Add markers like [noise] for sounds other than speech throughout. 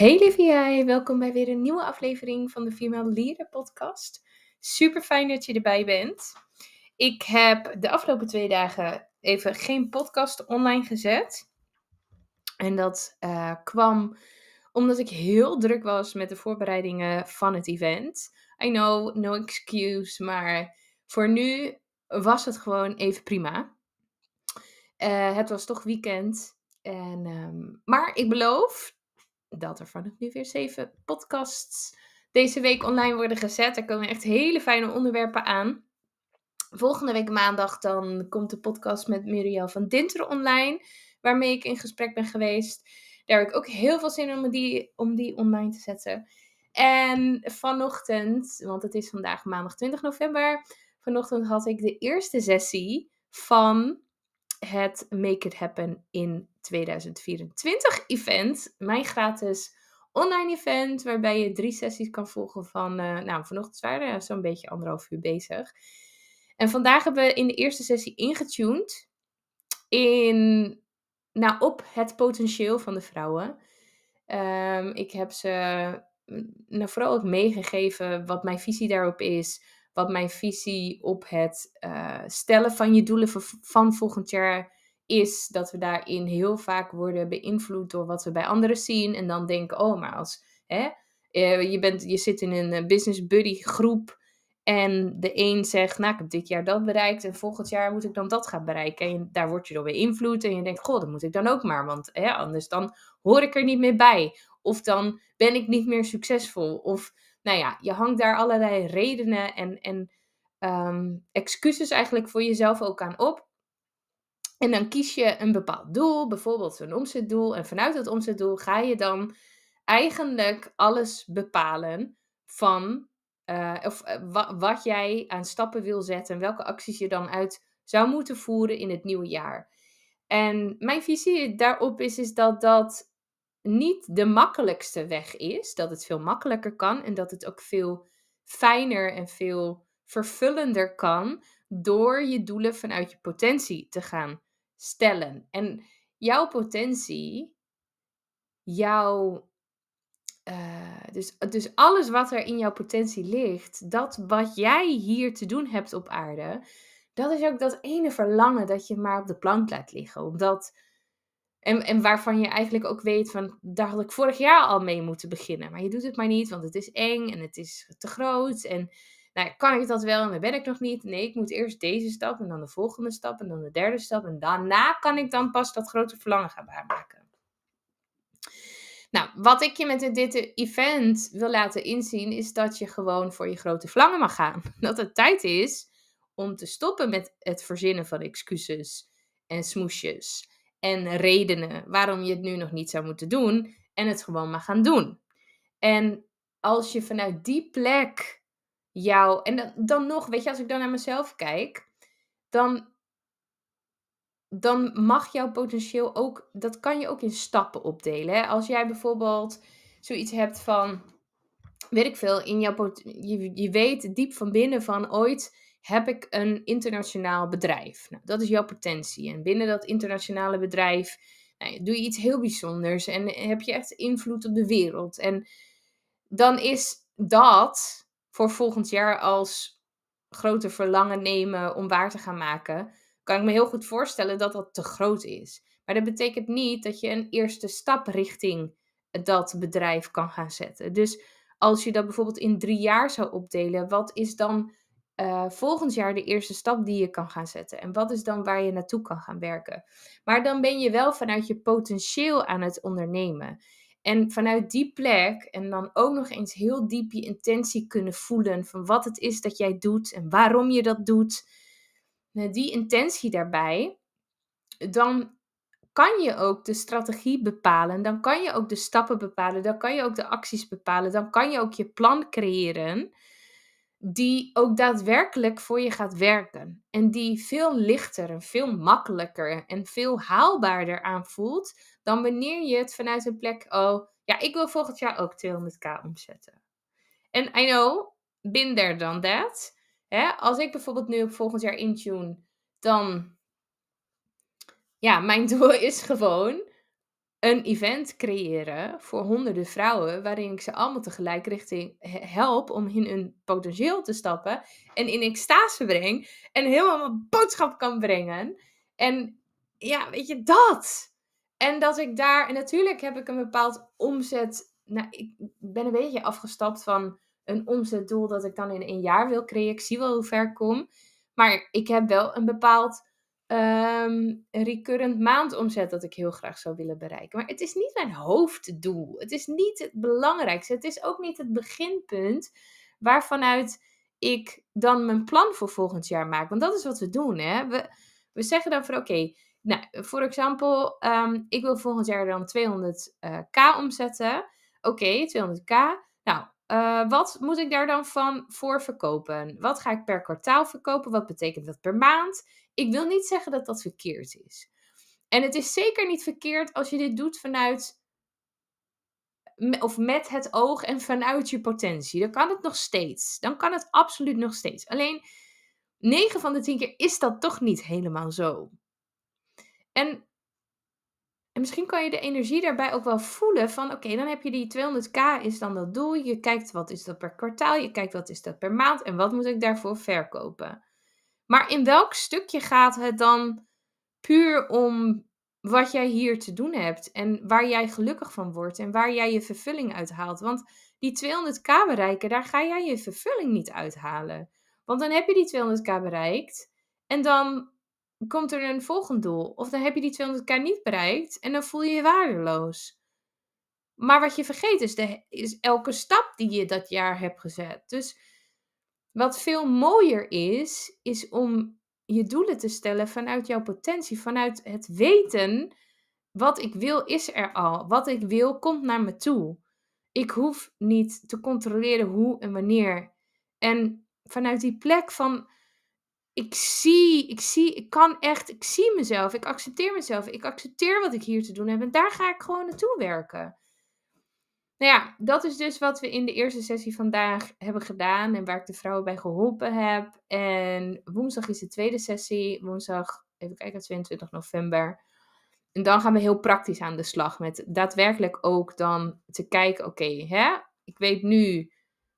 Hey lieve welkom bij weer een nieuwe aflevering van de Female Leren podcast. Super fijn dat je erbij bent. Ik heb de afgelopen twee dagen even geen podcast online gezet. En dat eh, kwam omdat ik heel druk was met de voorbereidingen van het event. I know, no excuse, maar voor nu was het gewoon even prima. Eh, het was toch weekend. En, ehm, maar ik beloof dat er vanaf nu weer zeven podcasts deze week online worden gezet. Er komen echt hele fijne onderwerpen aan. Volgende week maandag dan komt de podcast met Muriel van Dinter online, waarmee ik in gesprek ben geweest. Daar heb ik ook heel veel zin in om die, om die online te zetten. En vanochtend, want het is vandaag maandag 20 november, vanochtend had ik de eerste sessie van het Make It Happen in 2024 event. Mijn gratis online event waarbij je drie sessies kan volgen van, eh, nou vanochtend waren we zo'n beetje anderhalf uur bezig. En vandaag hebben we in de eerste sessie ingetuned in, nou, op het potentieel van de vrouwen. Ehm, ik heb ze mm, nou, vooral ook meegegeven wat mijn visie daarop is wat mijn visie op het eh, stellen van je doelen van volgend jaar is. Dat we daarin heel vaak worden beïnvloed door wat we bij anderen zien. En dan denken, oh, maar als hè, eh, je, bent, je zit in een eh, business buddy groep. En de een zegt, nou, ik heb dit jaar dat bereikt en volgend jaar moet ik dan dat gaan bereiken. En daar word je door beïnvloed en je denkt, goh, dat moet ik dan ook maar, want hè, anders dan hoor ik er niet meer bij. Of dan ben ik niet meer succesvol. Of nou ja, je hangt daar allerlei redenen en, en ehm, excuses eigenlijk voor jezelf ook aan op. En dan kies je een bepaald doel, bijvoorbeeld een omzetdoel. En vanuit dat omzetdoel ga je dan eigenlijk alles bepalen van eh, of, eh, wat jij aan stappen wil zetten en welke acties je dan uit zou moeten voeren in het nieuwe jaar. En mijn visie daarop is, is dat dat niet de makkelijkste weg is. Dat het veel makkelijker kan en dat het ook veel fijner en veel vervullender kan door je doelen vanuit je potentie te gaan stellen. En jouw potentie, jouw. Eh, dus, dus alles wat er in jouw potentie ligt, dat wat jij hier te doen hebt op aarde, dat is ook dat ene verlangen dat je maar op de plank laat liggen. Omdat en, en waarvan je eigenlijk ook weet van, daar had ik vorig jaar al mee moeten beginnen. Maar je doet het maar niet, want het is eng en het is te groot. En nou, kan ik dat wel en dan ben ik nog niet? Nee, ik moet eerst deze stap en dan de volgende stap en dan de derde stap. En daarna kan ik dan pas dat grote verlangen gaan waarmaken. Nou, wat ik je met dit event wil laten inzien, is dat je gewoon voor je grote verlangen mag gaan. [laughs] Dat het tijd is om te stoppen met het verzinnen van excuses en smoesjes en redenen waarom je het nu nog niet zou moeten doen en het gewoon maar gaan doen. En als je vanuit die plek jou, en dan, dan nog, weet je, als ik dan naar mezelf kijk, dan, dan mag jouw potentieel ook, dat kan je ook in stappen opdelen. Hè? Als jij bijvoorbeeld zoiets hebt van, weet ik veel, in jouw, je, je weet diep van binnen van ooit heb ik een internationaal bedrijf? Nou, dat is jouw potentie. En binnen dat internationale bedrijf nou, doe je iets heel bijzonders en heb je echt invloed op de wereld. En dan is dat voor volgend jaar als grote verlangen nemen om waar te gaan maken, kan ik me heel goed voorstellen dat dat te groot is. Maar dat betekent niet dat je een eerste stap richting dat bedrijf kan gaan zetten. Dus als je dat bijvoorbeeld in drie jaar zou opdelen, wat is dan eh, volgend jaar de eerste stap die je kan gaan zetten? En wat is dan waar je naartoe kan gaan werken? Maar dan ben je wel vanuit je potentieel aan het ondernemen. En vanuit die plek en dan ook nog eens heel diep je intentie kunnen voelen van wat het is dat jij doet en waarom je dat doet. Eh, die intentie daarbij, dan kan je ook de strategie bepalen, dan kan je ook de stappen bepalen, dan kan je ook de acties bepalen, dan kan je ook je plan creëren die ook daadwerkelijk voor je gaat werken. En die veel lichter en veel makkelijker en veel haalbaarder aanvoelt dan wanneer je het vanuit een plek, oh ja, ik wil volgend jaar ook 200k omzetten. En I know, binder dan dat. Als ik bijvoorbeeld nu op volgend jaar intune, dan ja, mijn [laughs] doel is gewoon een event creëren voor honderden vrouwen, waarin ik ze allemaal tegelijk richting help om in hun potentieel te stappen en in extase breng en helemaal mijn boodschap kan brengen. En ja, weet je dat? En dat ik daar, en natuurlijk heb ik een bepaald omzet. Nou, ik ben een beetje afgestapt van een omzetdoel dat ik dan in een jaar wil creëren. Ik zie wel hoe ver ik kom. Maar ik heb wel een bepaald Ehm, een recurrent maandomzet dat ik heel graag zou willen bereiken. Maar het is niet mijn hoofddoel. Het is niet het belangrijkste. Het is ook niet het beginpunt waarvanuit ik dan mijn plan voor volgend jaar maak. Want dat is wat we doen. Hè? We, we zeggen dan voor oké, nou, voor example, ehm, ik wil volgend jaar dan 200k eh, omzetten. Oké, 200k. Nou, eh, wat moet ik daar dan van voor verkopen? Wat ga ik per kwartaal verkopen? Wat betekent dat per maand? Ik wil niet zeggen dat dat verkeerd is. En het is zeker niet verkeerd als je dit doet vanuit of met het oog en vanuit je potentie. Dan kan het nog steeds. Dan kan het absoluut nog steeds. Alleen 9 van de 10 keer is dat toch niet helemaal zo. En, en misschien kan je de energie daarbij ook wel voelen van oké, dan heb je die 200k is dan dat doel. Je kijkt wat is dat per kwartaal, je kijkt wat is dat per maand en wat moet ik daarvoor verkopen. Maar in welk stukje gaat het dan puur om wat jij hier te doen hebt en waar jij gelukkig van wordt en waar jij je vervulling uit haalt? Want die 200k bereiken, daar ga jij je vervulling niet uithalen. Want dan heb je die 200k bereikt en dan komt er een volgend doel. Of dan heb je die 200k niet bereikt en dan voel je je waardeloos. Maar wat je vergeet is, de, is elke stap die je dat jaar hebt gezet. Dus wat veel mooier is, is om je doelen te stellen vanuit jouw potentie, vanuit het weten. Wat ik wil is er al. Wat ik wil komt naar me toe. Ik hoef niet te controleren hoe en wanneer. En vanuit die plek van ik zie, ik zie, ik kan echt, ik zie mezelf, ik accepteer mezelf, ik accepteer wat ik hier te doen heb en daar ga ik gewoon naartoe werken. Nou ja, dat is dus wat we in de eerste sessie vandaag hebben gedaan en waar ik de vrouwen bij geholpen heb. En woensdag is de tweede sessie. Woensdag, even kijken, 22 november. En dan gaan we heel praktisch aan de slag met daadwerkelijk ook dan te kijken, oké, hè, ik weet nu,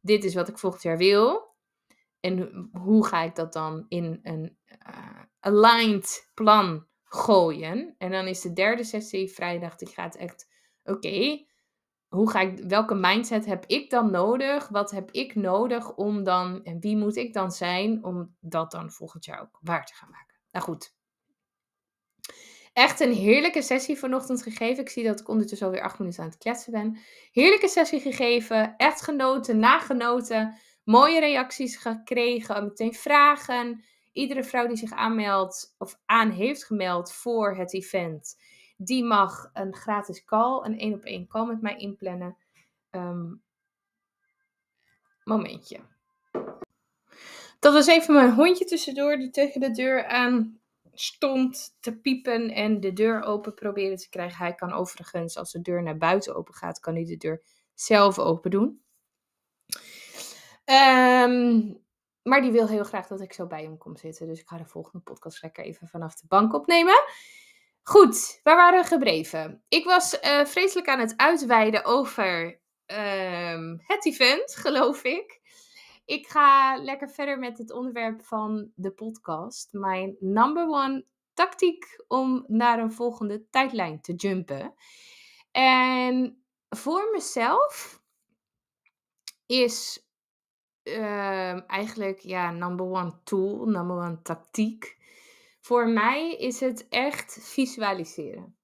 dit is wat ik volgend jaar wil. En hoe ga ik dat dan in een eh, aligned plan gooien? En dan is de derde sessie vrijdag, die gaat echt, oké, hoe ga ik, welke mindset heb ik dan nodig? Wat heb ik nodig om dan, en wie moet ik dan zijn om dat dan volgend jaar ook waar te gaan maken? Nou goed. Echt een heerlijke sessie vanochtend gegeven. Ik zie dat ik ondertussen alweer acht minuten aan het kletsen ben. Heerlijke sessie gegeven. Echt genoten, nagenoten. Mooie reacties gekregen. Meteen vragen. Iedere vrouw die zich aanmeldt of aan heeft gemeld voor het event die mag een gratis call, een één op één call met mij inplannen. Ehm, momentje. Dat was even mijn hondje tussendoor die tegen de deur aan stond te piepen en de deur open proberen te krijgen. Hij kan overigens, als de deur naar buiten open gaat, kan hij de deur zelf open doen. Ehm, maar die wil heel graag dat ik zo bij hem kom zitten. Dus ik ga de volgende podcast lekker even vanaf de bank opnemen. Goed, waar waren we gebleven? Ik was eh, vreselijk aan het uitweiden over ehm, het event, [laughs] geloof ik. Ik ga lekker verder met het onderwerp van de podcast. Mijn number one tactiek om naar een volgende tijdlijn te jumpen. En voor mezelf is ehm, eigenlijk ja, number one tool, number one tactiek voor mij is het echt visualiseren.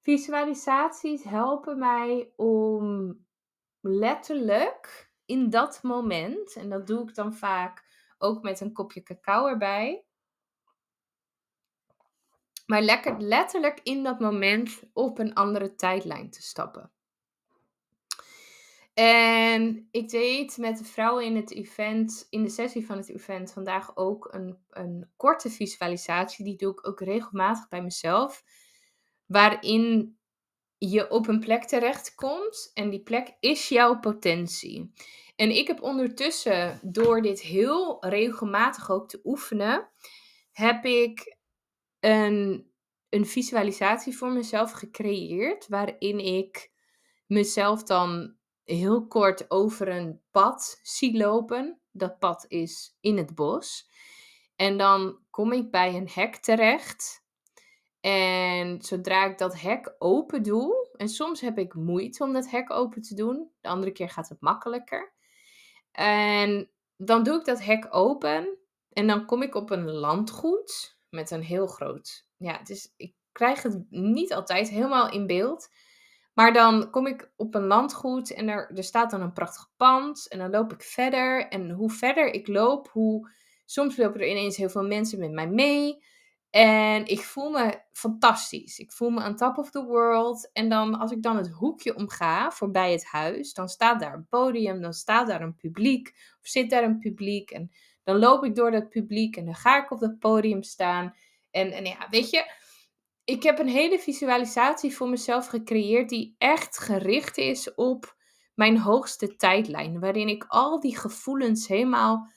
Visualisaties helpen mij om letterlijk in dat moment, en dat doe ik dan vaak ook met een kopje cacao erbij, maar lekker letterlijk in dat moment op een andere tijdlijn te stappen. En ik deed met de vrouwen in het event, in de sessie van het event vandaag ook een, een korte visualisatie. Die doe ik ook regelmatig bij mezelf. Waarin je op een plek terechtkomt en die plek is jouw potentie. En ik heb ondertussen, door dit heel regelmatig ook te oefenen, heb ik een, een visualisatie voor mezelf gecreëerd. Waarin ik mezelf dan heel kort over een pad zie lopen. Dat pad is in het bos. En dan kom ik bij een hek terecht. En zodra ik dat hek open doe, en soms heb ik moeite om dat hek open te doen, de andere keer gaat het makkelijker. En dan doe ik dat hek open en dan kom ik op een landgoed met een heel groot. Ja, dus ik krijg het niet altijd helemaal in beeld. Maar dan kom ik op een landgoed en er, er staat dan een prachtig pand. En dan loop ik verder. En hoe verder ik loop, hoe soms lopen er ineens heel veel mensen met mij mee. En ik voel me fantastisch. Ik voel me on top of the world. En dan als ik dan het hoekje omga voorbij het huis, dan staat daar een podium, dan staat daar een publiek, of zit daar een publiek. En dan loop ik door dat publiek en dan ga ik op dat podium staan. En, en ja, weet je, ik heb een hele visualisatie voor mezelf gecreëerd die echt gericht is op mijn hoogste tijdlijn, waarin ik al die gevoelens helemaal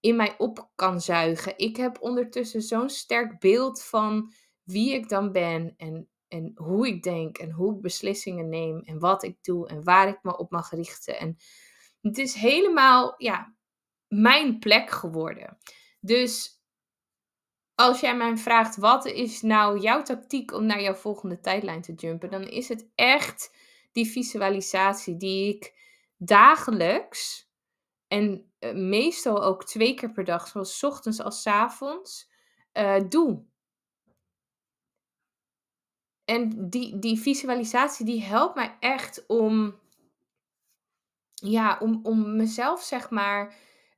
in mij op kan zuigen. Ik heb ondertussen zo'n sterk beeld van wie ik dan ben en, en hoe ik denk en hoe ik beslissingen neem en wat ik doe en waar ik me op mag richten. En het is helemaal ja, mijn plek geworden. Dus als jij mij vraagt wat is nou jouw tactiek om naar jouw volgende tijdlijn te jumpen, dan is het echt die visualisatie die ik dagelijks en eh, meestal ook twee keer per dag, zoals ochtends als avonds, eh, doe. En die, die visualisatie die helpt mij echt om, ja, om, om mezelf zeg maar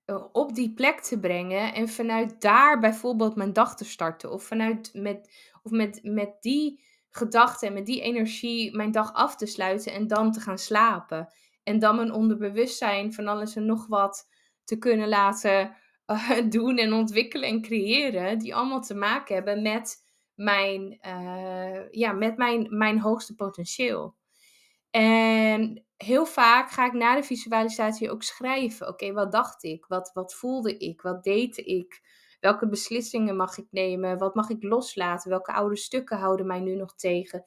eh, op die plek te brengen en vanuit daar bijvoorbeeld mijn dag te starten. Of vanuit met, of met, met die gedachten en met die energie mijn dag af te sluiten en dan te gaan slapen. En dan mijn onderbewustzijn van alles en nog wat te kunnen laten eh, [laughs] doen en ontwikkelen en creëren. Die allemaal te maken hebben met mijn, eh, ja, met mijn, mijn hoogste potentieel. En heel vaak ga ik na de visualisatie ook schrijven. Oké, wat dacht ik? Wat, wat voelde ik? Wat deed ik? Welke beslissingen mag ik nemen? Wat mag ik loslaten? Welke oude stukken houden mij nu nog tegen?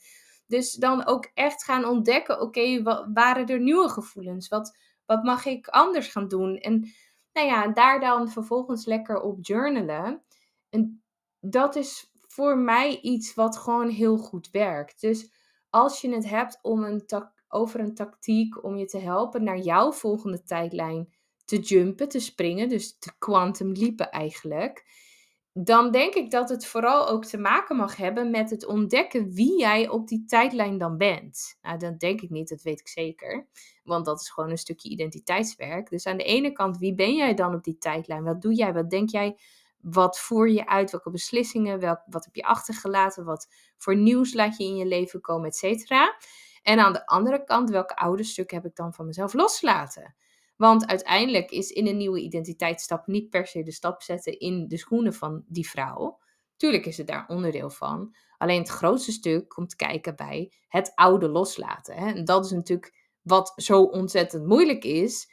Dus dan ook echt gaan ontdekken, oké, waren er nieuwe gevoelens? Wat, wat mag ik anders gaan doen? En nou ja, daar dan vervolgens lekker op journalen. En dat is voor mij iets wat gewoon heel goed werkt. Dus als je het hebt om een over een tactiek om je te helpen naar jouw volgende tijdlijn te jumpen, te springen, dus te quantum liepen eigenlijk. Dan denk ik dat het vooral ook te maken mag hebben met het ontdekken wie jij op die tijdlijn dan bent. Nou, dat denk ik niet, dat weet ik zeker. Want dat is gewoon een stukje identiteitswerk. Dus aan de ene kant, wie ben jij dan op die tijdlijn? Wat doe jij? Wat denk jij? Wat voer je uit? Welke beslissingen? Welk, wat heb je achtergelaten? Wat voor nieuws laat je in je leven komen, et cetera? En aan de andere kant, welke oude stuk heb ik dan van mezelf loslaten? Want uiteindelijk is in een nieuwe identiteitsstap niet per se de stap zetten in de schoenen van die vrouw. Tuurlijk is het daar onderdeel van. Alleen het grootste stuk komt kijken bij het oude loslaten. Hè? En dat is natuurlijk wat zo ontzettend moeilijk is.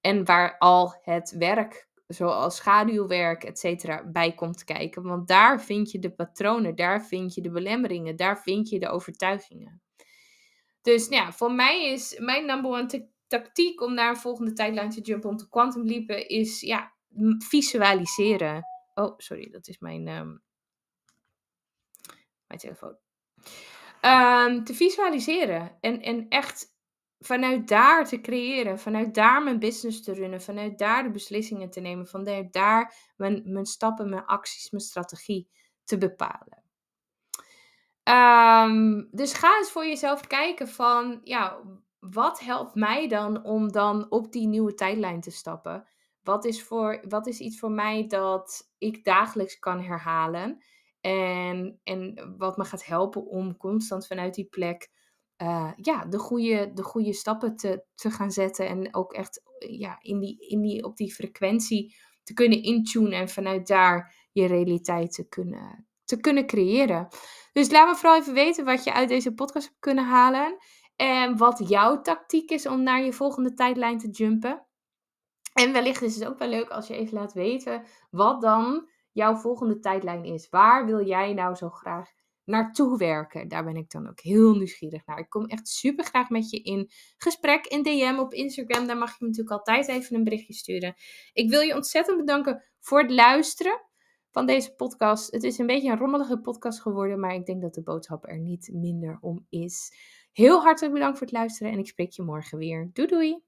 En waar al het werk, zoals schaduwwerk, et cetera, bij komt kijken. Want daar vind je de patronen, daar vind je de belemmeringen, daar vind je de overtuigingen. Dus nou ja, voor mij is mijn number one tactiek om naar een volgende tijdlijn te jumpen om te quantum liepen is ja, visualiseren. Oh, sorry, dat is mijn, ehm, mijn telefoon. Ehm, te visualiseren en, en echt vanuit daar te creëren, vanuit daar mijn business te runnen, vanuit daar de beslissingen te nemen, vanuit daar mijn, mijn stappen, mijn acties, mijn strategie te bepalen. Ehm, dus ga eens voor jezelf kijken van, ja, wat helpt mij dan om dan op die nieuwe tijdlijn te stappen? Wat is, voor, wat is iets voor mij dat ik dagelijks kan herhalen? En, en wat me gaat helpen om constant vanuit die plek eh, ja, de, goede, de goede stappen te, te gaan zetten. En ook echt ja, in die, in die, op die frequentie te kunnen intunen. En vanuit daar je realiteit te kunnen, te kunnen creëren. Dus laat me vooral even weten wat je uit deze podcast hebt kunnen halen. En wat jouw tactiek is om naar je volgende tijdlijn te jumpen. En wellicht is het ook wel leuk als je even laat weten wat dan jouw volgende tijdlijn is. Waar wil jij nou zo graag naartoe werken? Daar ben ik dan ook heel nieuwsgierig naar. Ik kom echt super graag met je in gesprek in DM op Instagram. Daar mag je natuurlijk altijd even een berichtje sturen. Ik wil je ontzettend bedanken voor het luisteren van deze podcast. Het is een beetje een rommelige podcast geworden, maar ik denk dat de boodschap er niet minder om is. Heel hartelijk bedankt voor het luisteren en ik spreek je morgen weer. Doei doei!